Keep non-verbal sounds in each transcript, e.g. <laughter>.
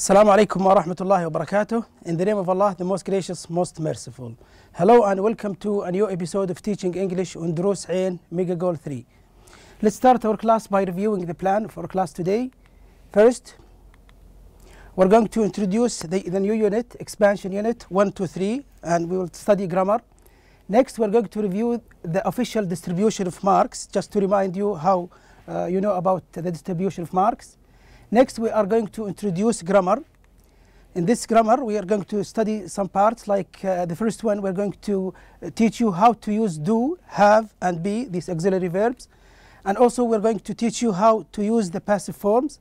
Assalamu alaikum wa rahmatullahi wa barakatuh. In the name of Allah, the most gracious, most merciful. Hello and welcome to a new episode of Teaching English on Durus Ain Mega Goal 3. Let's start our class by reviewing the plan for class today. First, we're going to introduce the, the new unit, expansion unit 1, 2, 3, and we will study grammar. Next, we're going to review the official distribution of marks, just to remind you how uh, you know about the distribution of marks. Next, we are going to introduce grammar. In this grammar, we are going to study some parts, like uh, the first one, we're going to uh, teach you how to use do, have, and be, these auxiliary verbs. And also, we're going to teach you how to use the passive forms.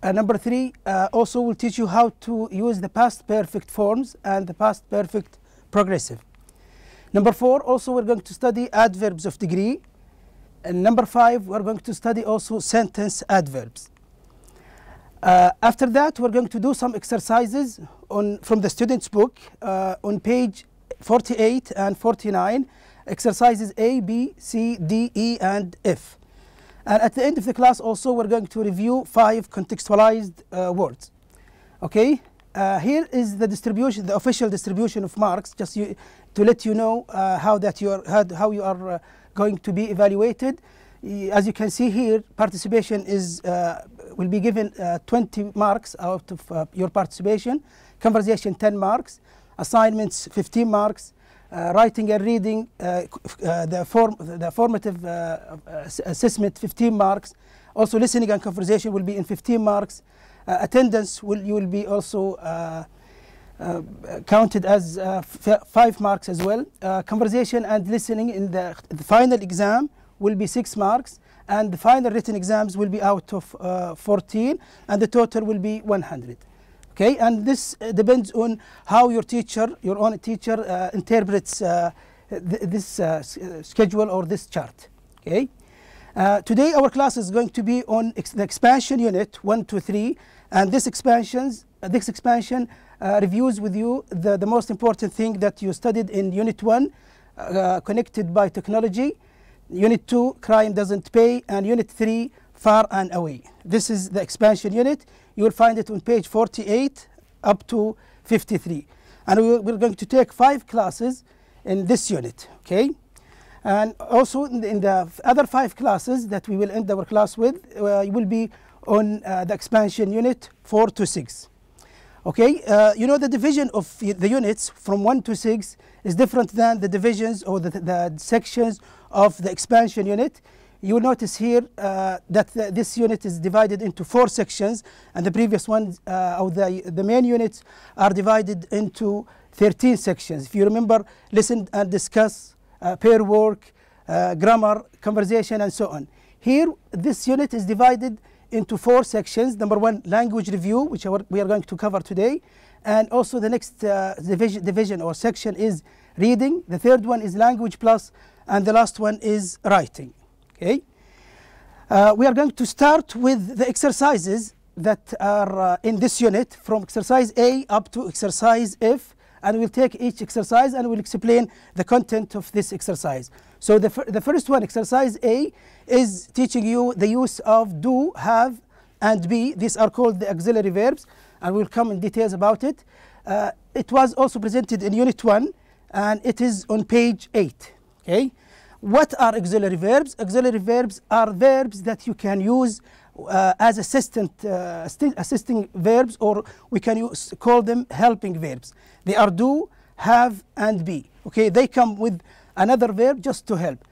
Uh, number three, uh, also will teach you how to use the past perfect forms and the past perfect progressive. Number four, also we're going to study adverbs of degree. And number five, we're going to study also sentence adverbs. Uh, after that, we're going to do some exercises on, from the student's book uh, on page 48 and 49, exercises A, B, C, D, E, and F. And at the end of the class also, we're going to review five contextualized uh, words. Okay, uh, here is the distribution, the official distribution of marks, just you, to let you know uh, how, that you are, how, you are uh, going to be evaluated as you can see here, participation is uh, will be given uh, 20 marks out of uh, your participation, conversation 10 marks, assignments 15 marks, uh, writing and reading uh, uh, the form the formative assessment 15 marks, also listening and conversation will be in 15 marks, attendance will you will be also. counted as five marks as well. conversation and listening in the, the final exam will be 6 marks and the final written exams will be out of uh, 14 and the total will be 100 okay and this uh, depends on how your teacher your own teacher uh, interprets uh, th this uh, uh, schedule or this chart okay today our class is going to be on ex the expansion unit 1 3 and this expansions this expansion reviews with you the, the most important thing that you studied in unit 1 connected by technology Unit 2, crime doesn't pay, and Unit 3, far and away. This is the expansion unit. You will find it on page 48 up to 53. And we're going to take five classes in this unit, okay? And also in the, in the other five classes that we will end our class with uh, will be on uh, the expansion unit 4 to 6. Okay, uh, you know the division of the units from 1 to 6 is different than the divisions or the, the sections of the expansion unit. You will notice here uh, that the, this unit is divided into four sections and the previous ones uh, the, the main units are divided into 13 sections. If you remember, listen and discuss, uh, pair work, uh, grammar, conversation and so on. Here this unit is divided into four sections. Number one, language review, which we are going to cover today. And also the next uh, division, division or section is reading. The third one is language plus, and the last one is writing. Okay. Uh, we are going to start with the exercises that are uh, in this unit from exercise A up to exercise F and we'll take each exercise and we'll explain the content of this exercise. So the, the first one, exercise A, is teaching you the use of do, have, and be. These are called the auxiliary verbs, and we'll come in details about it. Uh, it was also presented in Unit 1, and it is on page 8. Okay. What are auxiliary verbs? Auxiliary verbs are verbs that you can use uh, as assistant, uh, assisting verbs, or we can use, call them helping verbs. They are do, have, and be. Okay, they come with another verb just to help.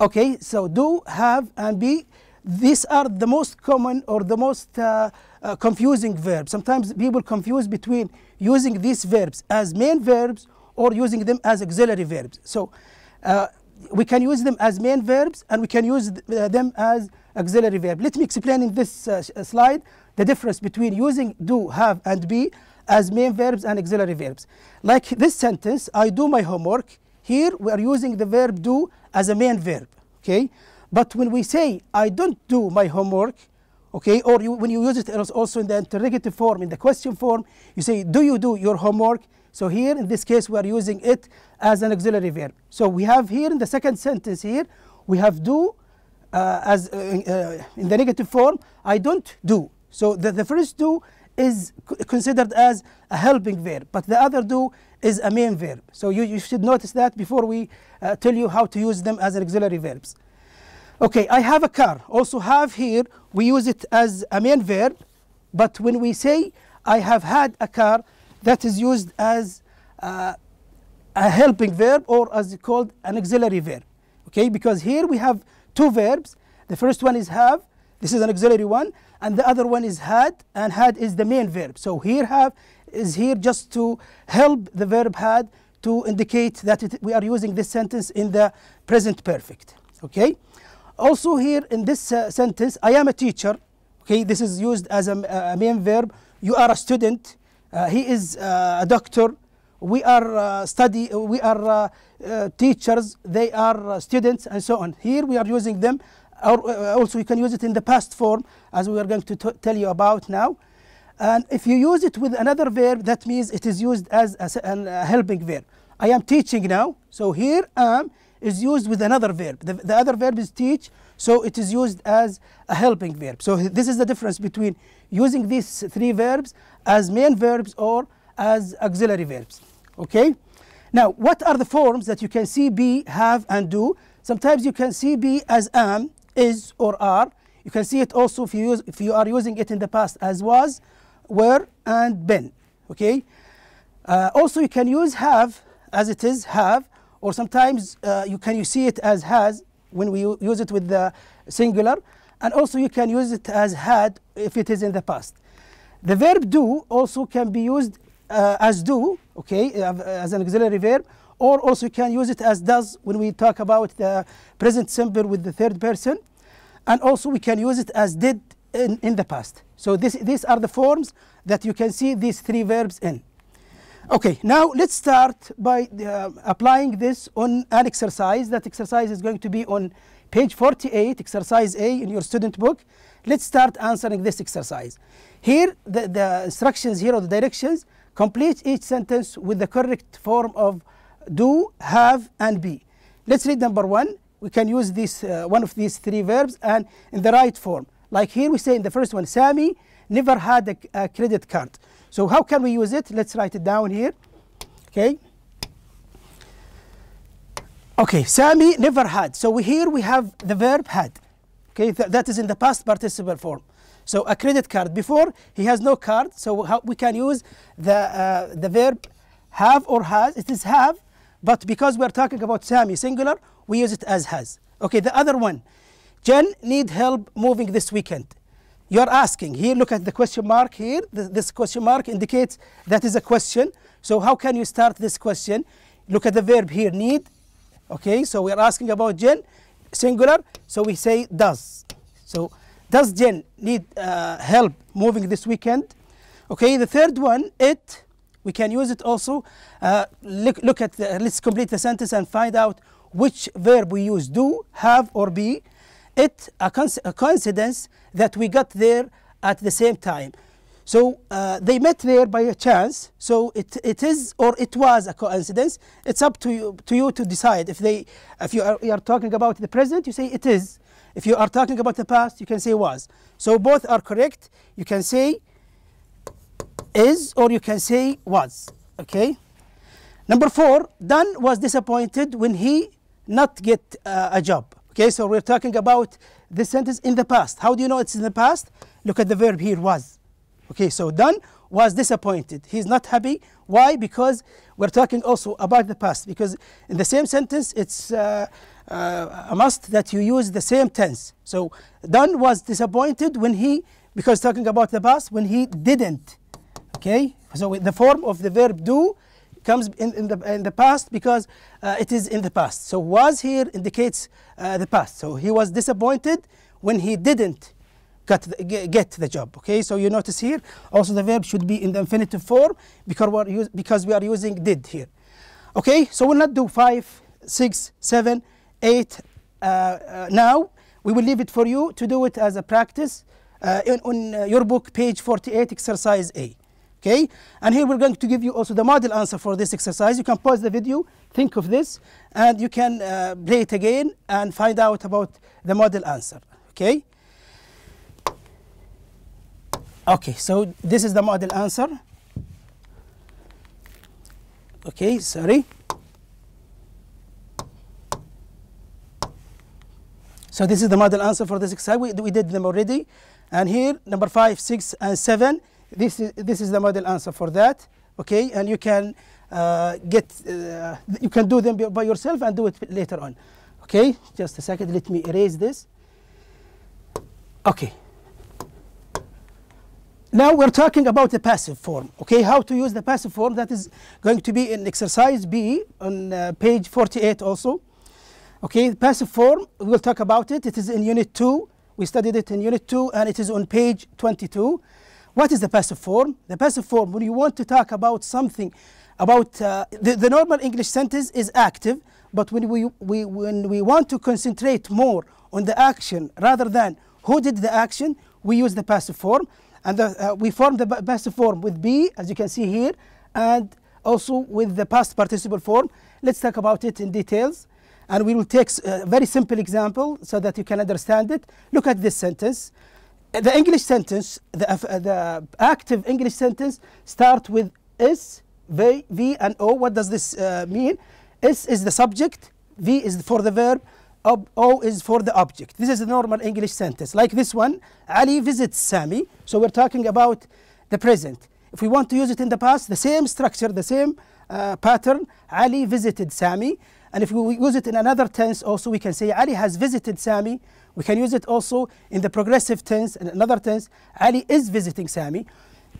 Okay, so do, have, and be, these are the most common or the most uh, uh, confusing verbs. Sometimes people confuse between using these verbs as main verbs or using them as auxiliary verbs. So uh, we can use them as main verbs and we can use th uh, them as auxiliary verbs. Let me explain in this uh, uh, slide the difference between using do, have, and be as main verbs and auxiliary verbs. Like this sentence, I do my homework, here we are using the verb do as a main verb, okay? But when we say I don't do my homework, okay, or you, when you use it also in the interrogative form, in the question form, you say do you do your homework? So here in this case we are using it as an auxiliary verb. So we have here in the second sentence here, we have do uh, as uh, uh, in the negative form, I don't do. So the, the first do is considered as a helping verb, but the other do is a main verb. So you, you should notice that before we uh, tell you how to use them as auxiliary verbs. Okay, I have a car. Also have here, we use it as a main verb. But when we say I have had a car, that is used as uh, a helping verb or as called an auxiliary verb. Okay, because here we have two verbs. The first one is have, this is an auxiliary one, and the other one is had, and had is the main verb. So here have is here just to help the verb had to indicate that it, we are using this sentence in the present perfect. Okay. Also here in this uh, sentence, I am a teacher. Okay, this is used as a, a main verb. You are a student. Uh, he is uh, a doctor. We are uh, study. Uh, we are uh, teachers. They are students, and so on. Here we are using them. also, you can use it in the past form, as we are going to tell you about now. And if you use it with another verb, that means it is used as a, a helping verb. I am teaching now. So here am is used with another verb. The, the, other verb is teach, so it is used as a helping verb. So this is the difference between using these three verbs as main verbs or as auxiliary verbs. Okay? Now, what are the forms that you can see be, have, and do? Sometimes you can see be as am, is, or are. You can see it also if you, use, if you are using it in the past as was where and been okay uh, also you can use have as it is have or sometimes uh, you can you see it as has when we use it with the singular and also you can use it as had if it is in the past the verb do also can be used uh, as do okay as an auxiliary verb or also you can use it as does when we talk about the present simple with the third person and also we can use it as did in, in the past so this, these are the forms that you can see these three verbs in. Okay, now let's start by uh, applying this on an exercise. That exercise is going to be on page 48, exercise A in your student book. Let's start answering this exercise. Here, the, the instructions here are the directions, complete each sentence with the correct form of do, have, and be. Let's read number one. We can use this uh, one of these three verbs and in the right form. Like here we say in the first one, Sammy never had a, a credit card. So how can we use it? Let's write it down here. Okay. Okay, Sammy never had. So we, here we have the verb had. Okay, th that is in the past participle form. So a credit card. Before he has no card, so how we can use the uh, the verb have or has. It is have, but because we are talking about Sammy singular, we use it as has. Okay, the other one Jen need help moving this weekend. You're asking here, look at the question mark here. This question mark indicates that is a question. So how can you start this question? Look at the verb here, need. Okay, so we're asking about Jen, singular. So we say does. So does Jen need uh, help moving this weekend? Okay, the third one, it. We can use it also. Uh, look, look at the, let's complete the sentence and find out which verb we use, do, have, or be it a, a, coincidence that we got there at the same time. So uh, they met there by a chance. So it, it is or it was a coincidence. It's up to you to, you to decide. If, they, if you, are, you are talking about the present, you say it is. If you are talking about the past, you can say was. So both are correct. You can say is or you can say was. Okay. Number four, Dan was disappointed when he not get uh, a job. Okay, so we're talking about the sentence in the past. How do you know it's in the past? Look at the verb here, was. Okay, so done was disappointed. He's not happy. Why? Because we're talking also about the past. Because in the same sentence, it's uh, uh, a must that you use the same tense. So done was disappointed when he, because talking about the past, when he didn't. Okay, so the form of the verb do comes in, in, the, in the past because uh, it is in the past. So was here indicates uh, the past. So he was disappointed when he didn't get the, get the job. Okay, so you notice here also the verb should be in the infinitive form because we are, use, because we are using did here. Okay, so we'll not do five, six, seven, eight uh, uh now. We will leave it for you to do it as a practice uh, on uh, your book, page 48, exercise A okay and here we're going to give you also the model answer for this exercise you can pause the video think of this and you can uh, play it again and find out about the model answer okay okay so this is the model answer okay sorry so this is the model answer for this exercise we, we did them already and here number five six and seven this is, this is the model answer for that, okay? And you can uh, get, uh, you can do them by yourself and do it later on. Okay, just a second, let me erase this. Okay. Now we're talking about the passive form, okay? How to use the passive form, that is going to be in exercise B on uh, page 48 also. Okay, the passive form, we'll talk about it. It is in unit 2. We studied it in unit 2 and it is on page 22. What is the passive form? The passive form, when you want to talk about something, about uh, the, the normal English sentence is active, but when we, we, when we want to concentrate more on the action rather than who did the action, we use the passive form. And the, uh, we form the passive form with be, as you can see here, and also with the past participle form. Let's talk about it in details. And we will take a uh, very simple example so that you can understand it. Look at this sentence the English sentence, the, uh, the active English sentence start with S, V, v and O. What does this uh, mean? S is the subject, V is for the verb, O is for the object. This is a normal English sentence. Like this one, Ali visits Sami. So we're talking about the present. If we want to use it in the past, the same structure, the same uh, pattern. Ali visited Sami. And if we use it in another tense also, we can say Ali has visited Sami we can use it also in the progressive tense and another tense. Ali is visiting Sami.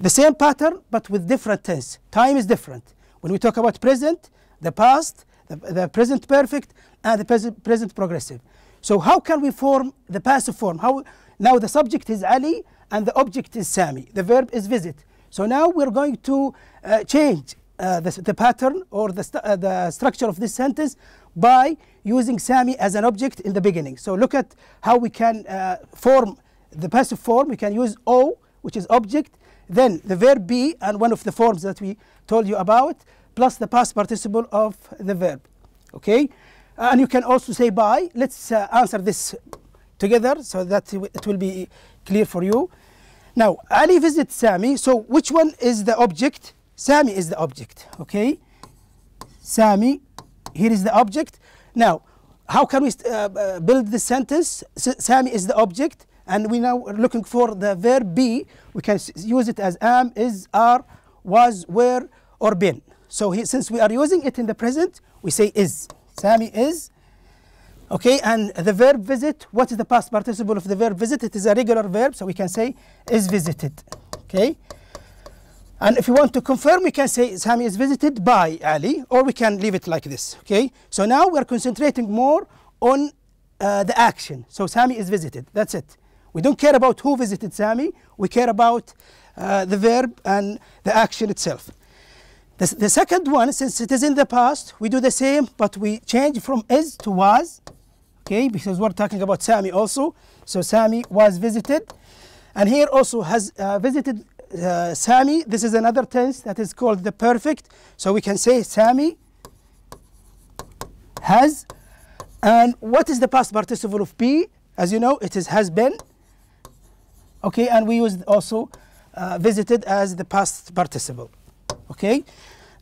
The same pattern, but with different tense. Time is different. When we talk about present, the past, the, the present perfect, and the present, present progressive. So how can we form the passive form? How Now the subject is Ali and the object is Sami. The verb is visit. So now we're going to uh, change uh, the, the, pattern or the, uh, the structure of this sentence by using Sami as an object in the beginning. So look at how we can uh, form the passive form. We can use O, which is object, then the verb be and one of the forms that we told you about, plus the past participle of the verb. Okay? and you can also say by. Let's uh, answer this together so that it will be clear for you. Now, Ali visits Sami. So which one is the object? Sami is the object. Okay? Sami, here is the object. Now, how can we uh, uh build this sentence? S Sami is the object, and we now are looking for the verb be. We can use it as am, is, are, was, were, or been. So he, since we are using it in the present, we say is. Sami is. Okay, and the verb visit, what is the past participle of the verb visit? It is a regular verb, so we can say is visited. Okay, and if you want to confirm, we can say Sami is visited by Ali, or we can leave it like this, okay? So now we're concentrating more on uh, the action. So Sami is visited, that's it. We don't care about who visited Sami, we care about uh, the verb and the action itself. The, the second one, since it is in the past, we do the same, but we change from is to was, okay? Because we're talking about Sami also. So Sami was visited. And here also has uh, visited uh, Sami. This is another tense that is called the perfect. So we can say Sami has. And what is the past participle of be? As you know, it is has been. Okay, and we use also uh, visited as the past participle. Okay,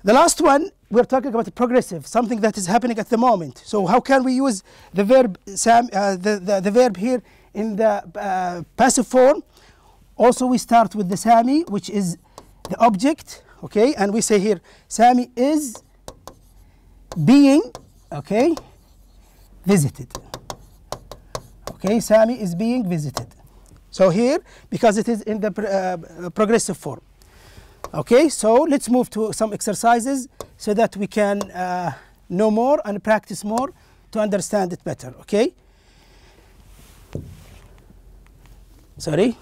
the last one we're talking about the progressive, something that is happening at the moment. So how can we use the verb Sam, uh, the, the, the, verb here in the uh, passive form? Also, we start with the Sami, which is the object, okay? And we say here, Sami is being, okay, visited. Okay, Sami is being visited. So here, because it is in the uh, progressive form. Okay, so let's move to some exercises so that we can uh, know more and practice more to understand it better, okay? Sorry?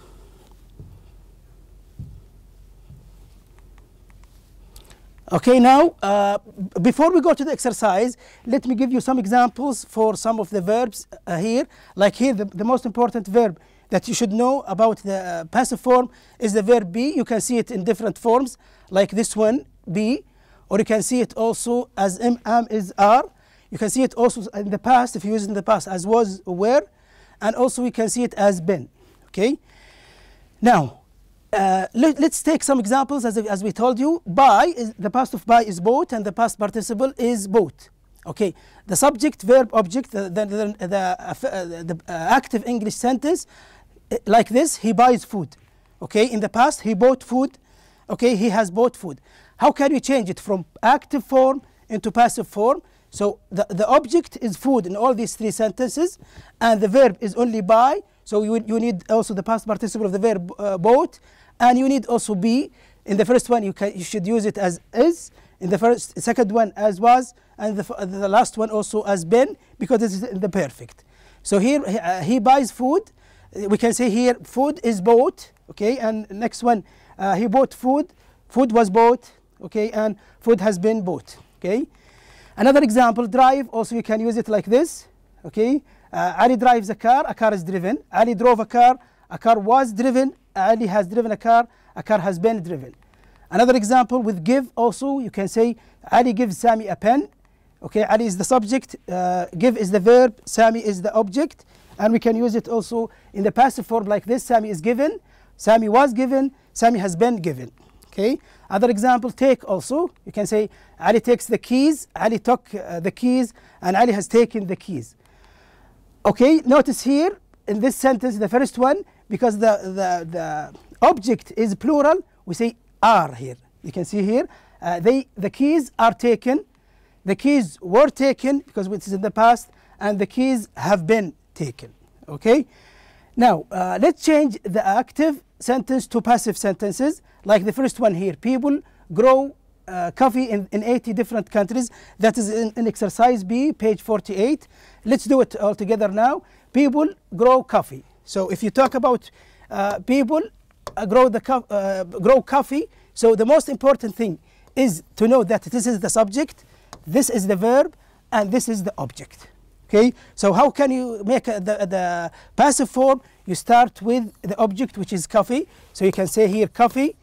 Okay, now, uh, before we go to the exercise, let me give you some examples for some of the verbs uh, here. Like here, the, the, most important verb that you should know about the uh, passive form is the verb be. You can see it in different forms, like this one, be, or you can see it also as am, am is, are. You can see it also in the past, if you use it in the past, as was, were, and also we can see it as been. Okay? Now, uh, let, us take some examples as, as we told you. By, is, the past of by is bought and the past participle is bought. Okay, the subject, verb, object, the, the, the, the, uh, uh the uh, active English sentence eh, like this, he buys food. Okay, in the past he bought food. Okay, he has bought food. How can we change it from active form into passive form? So the, the object is food in all these three sentences and the verb is only buy. So you, you need also the past participle of the verb uh, bought and you need also be in the first one you, can, you should use it as is in the first second one as was and the, the last one also as been because it is the perfect so here uh, he buys food we can say here food is bought okay and next one uh, he bought food food was bought okay and food has been bought okay another example drive also you can use it like this okay uh, Ali drives a car a car is driven Ali drove a car a car was driven, Ali has driven a car, a car has been driven. Another example with give also, you can say Ali gives Sami a pen. Okay, Ali is the subject, uh, give is the verb, Sami is the object. And we can use it also in the passive form like this Sami is given, Sami was given, Sami has been given. Okay, other example, take also. You can say Ali takes the keys, Ali took uh, the keys, and Ali has taken the keys. Okay, notice here in this sentence, the first one, because the, the, the object is plural, we say are here. You can see here, uh, they, the keys are taken, the keys were taken because it is in the past, and the keys have been taken. Okay? Now, uh, let's change the active sentence to passive sentences, like the first one here. People grow uh, coffee in, in 80 different countries. That is in, in exercise B, page 48. Let's do it all together now. People grow coffee. So if you talk about uh, people uh, grow the uh, grow coffee, so the most important thing is to know that this is the subject, this is the verb, and this is the object. Okay, so how can you make uh, the, the passive form? You start with the object, which is coffee. So you can say here coffee.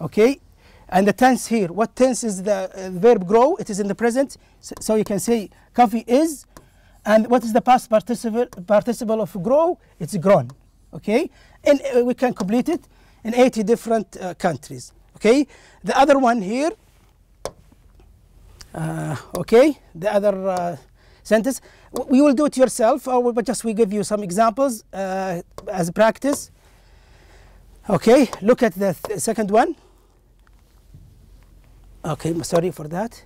Okay, and the tense here. What tense is the uh, verb grow? It is in the present. So, so you can say coffee is and what is the past participle, participle of grow? It's grown, okay? And uh, we can complete it in 80 different uh, countries, okay? The other one here, uh, okay, the other uh, sentence, we will do it yourself, or we, but just we give you some examples uh, as practice. Okay, look at the th second one. Okay, sorry for that.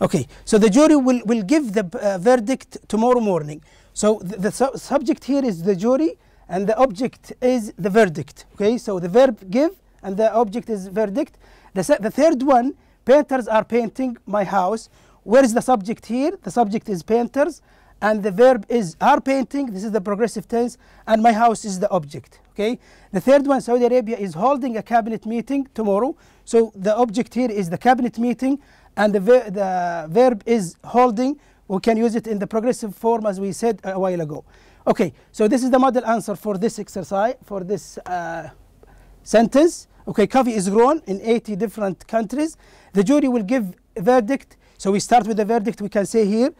Okay, so the jury will, will give the uh, verdict tomorrow morning. So the, the su subject here is the jury and the object is the verdict. Okay, so the verb give and the object is verdict. The, the third one, painters are painting my house. Where is the subject here? The subject is painters and the verb is are painting. This is the progressive tense and my house is the object. Okay, the third one, Saudi Arabia is holding a cabinet meeting tomorrow. So the object here is the cabinet meeting and the, ver the verb is holding. We can use it in the progressive form as we said a while ago. Okay, so this is the model answer for this exercise, for this uh, sentence. Okay, coffee is grown in 80 different countries. The jury will give a verdict. So we start with the verdict we can say here.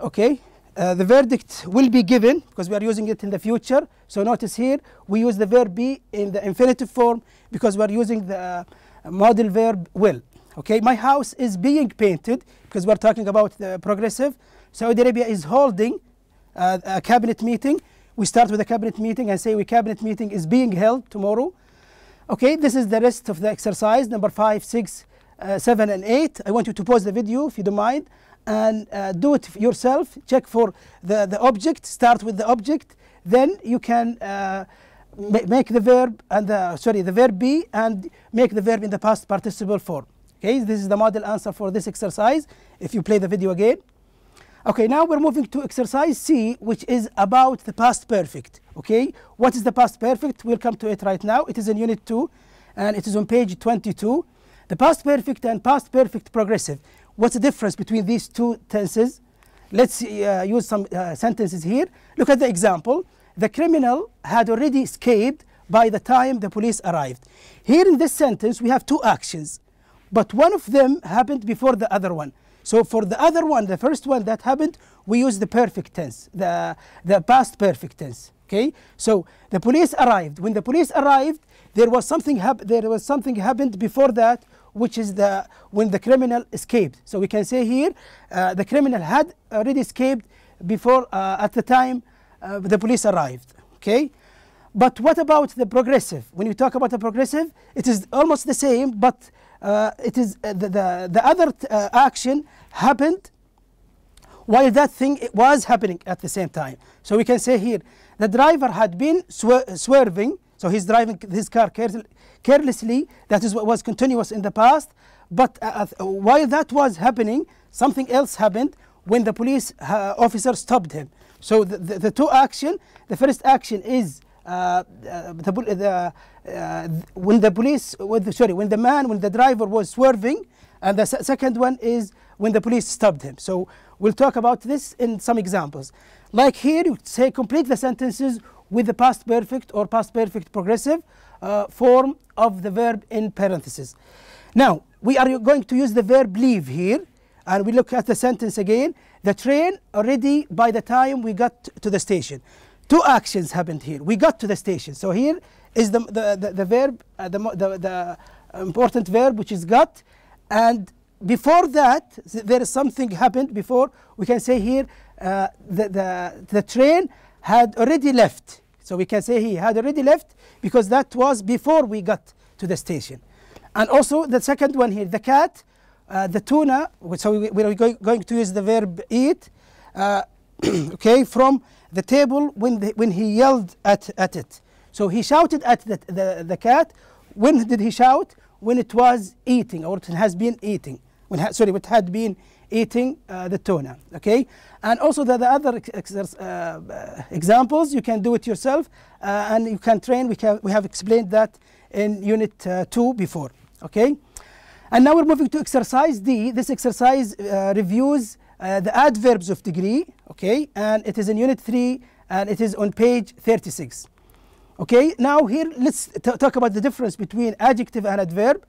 Okay, uh, the verdict will be given because we are using it in the future. So notice here we use the verb be in the infinitive form because we are using the uh, model verb will okay my house is being painted because we're talking about the progressive saudi arabia is holding uh, a cabinet meeting we start with a cabinet meeting and say we cabinet meeting is being held tomorrow okay this is the rest of the exercise number five six uh, seven and eight i want you to pause the video if you don't mind and uh, do it yourself check for the the object start with the object then you can uh, make the verb and the sorry the verb be and make the verb in the past participle form Okay, this is the model answer for this exercise if you play the video again. Okay, now we're moving to exercise C, which is about the past perfect. Okay, what is the past perfect? We'll come to it right now. It is in Unit 2 and it is on page 22. The past perfect and past perfect progressive. What's the difference between these two tenses? Let's uh, use some uh, sentences here. Look at the example. The criminal had already escaped by the time the police arrived. Here in this sentence, we have two actions but one of them happened before the other one. So for the other one, the first one that happened, we use the perfect tense, the, the past perfect tense. Okay, so the police arrived. When the police arrived, there was something hap there was something happened before that, which is the when the criminal escaped. So we can say here, uh, the criminal had already escaped before uh, at the time uh, the police arrived. Okay, but what about the progressive? When you talk about the progressive, it is almost the same, but uh, it is uh, the, the, the other uh, action happened while that thing was happening at the same time. So we can say here the driver had been swerving, so he's driving his car care carelessly. That is what was continuous in the past. But uh, uh, while that was happening, something else happened when the police uh, officer stopped him. So the, the, the two action, the first action is uh, the, uh, when the police, when the, sorry, when the man, when the driver was swerving, and the second one is when the police stopped him. So we'll talk about this in some examples. Like here, you say complete the sentences with the past perfect or past perfect progressive uh, form of the verb in parentheses. Now, we are going to use the verb leave here, and we look at the sentence again. The train already by the time we got to the station two actions happened here. We got to the station. So here is the, the, the, the verb, uh, the, the, the important verb, which is got. And before that, there is something happened before. We can say here uh, the, the, the train had already left. So we can say he had already left because that was before we got to the station. And also the second one here, the cat, uh, the tuna, so we, we are going, to use the verb eat, uh, <clears throat> okay, from the table when, the, when he yelled at, at it. So he shouted at the, the, the cat. When did he shout? When it was eating or it has been eating. When ha, sorry, it had been eating uh, the tuna. Okay, and also the, the other uh, examples you can do it yourself, uh, and you can train. We can we have explained that in unit uh, two before. Okay, and now we're moving to exercise D. This exercise uh, reviews uh, the adverbs of degree, okay, and it is in Unit 3 and it is on page 36. Okay, now here let's talk about the difference between adjective and adverb.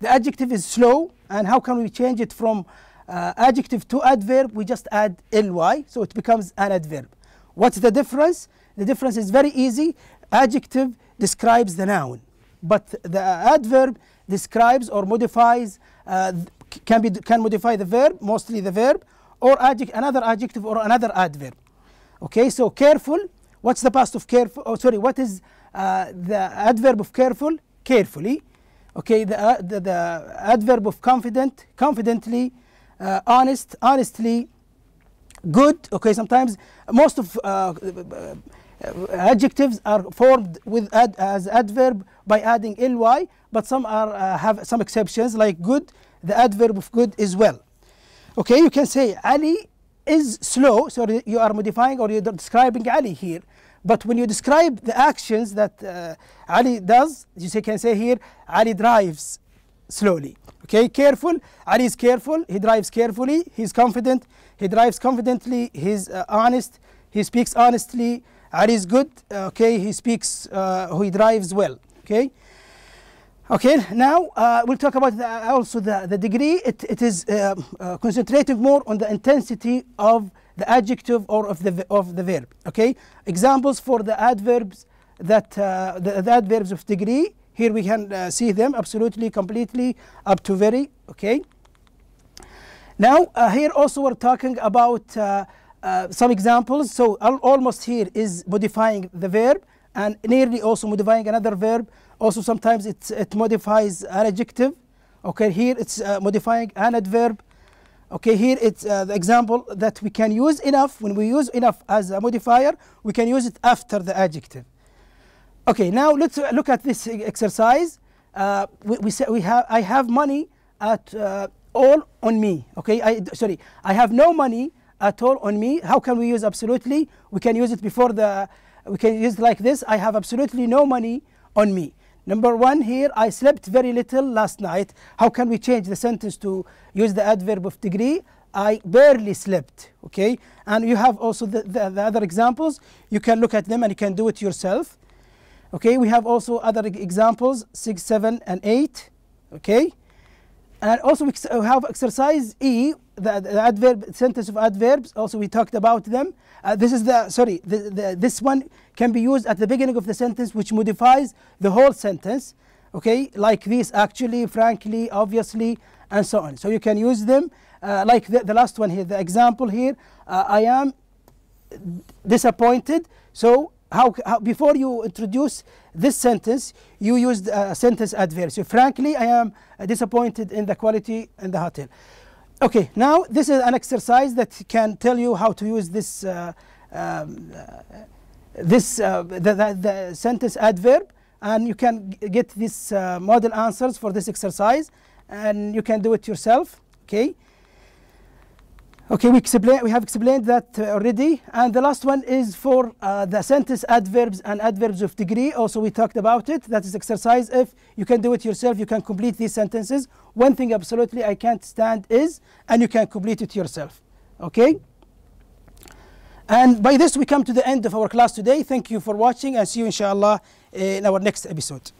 The adjective is slow, and how can we change it from uh, adjective to adverb? We just add ly, so it becomes an adverb. What's the difference? The difference is very easy. Adjective describes the noun, but the adverb describes or modifies, uh, can, be, can modify the verb, mostly the verb, or another adjective or another adverb. Okay, so careful. What's the past of careful? Oh, sorry, what is uh, the adverb of careful? Carefully. Okay, the, uh, the, the, adverb of confident, confidently, uh, honest, honestly, good. Okay, sometimes most of uh, uh, adjectives are formed with ad, as adverb by adding ly, but some are uh, have some exceptions like good. The adverb of good is well. Okay, you can say Ali is slow, so you are modifying or you're describing Ali here. But when you describe the actions that uh, Ali does, you can say here Ali drives slowly. Okay, careful. Ali is careful. He drives carefully. He's confident. He drives confidently. He's uh, honest. He speaks honestly. Ali is good. Uh, okay, he speaks. Uh, he drives well. Okay. Okay, now uh, we'll talk about the, also the, the degree. It, it is uh, uh, concentrating more on the intensity of the adjective or of the, of the verb. Okay, examples for the adverbs that uh, the, the, adverbs of degree. Here we can uh, see them absolutely, completely, up to very. Okay. Now uh, here also we're talking about some examples. So al almost here is modifying the verb and nearly also modifying another verb. Also, sometimes it, it modifies an adjective. Okay, here it's uh, modifying an adverb. Okay, here it's uh, the example that we can use enough. When we use enough as a modifier, we can use it after the adjective. Okay, now let's uh, look at this exercise. Uh, we, we, say we have, I have money at uh, all on me. Okay, I, sorry, I have no money at all on me. How can we use absolutely? We can use it before the, we can use it like this. I have absolutely no money on me. Number one here, I slept very little last night. How can we change the sentence to use the adverb of degree? I barely slept, okay? And you have also the, the, the other examples. You can look at them and you can do it yourself. Okay, we have also other examples, 6, 7, and 8, okay? And also we uh, have exercise E, the, the adverb, sentence of adverbs, also we talked about them. Uh, this is the, sorry, the, the, this one can be used at the beginning of the sentence which modifies the whole sentence, okay, like this, actually, frankly, obviously, and so on. So you can use them, uh, like the, the, last one here, the example here, uh, I am disappointed, so how, how, before you introduce this sentence, you used a sentence adverb. So frankly, I am disappointed in the quality in the hotel. Okay, now this is an exercise that can tell you how to use this, uh, um, uh, this uh, the, the, the, sentence adverb, and you can get these uh, model answers for this exercise, and you can do it yourself. Okay. Okay, we, explain, we have explained that uh, already. And the last one is for uh, the sentence adverbs and adverbs of degree. Also, we talked about it. That is exercise if You can do it yourself. You can complete these sentences. One thing absolutely I can't stand is, and you can complete it yourself. Okay? And by this, we come to the end of our class today. Thank you for watching and see you, inshallah, in our next episode.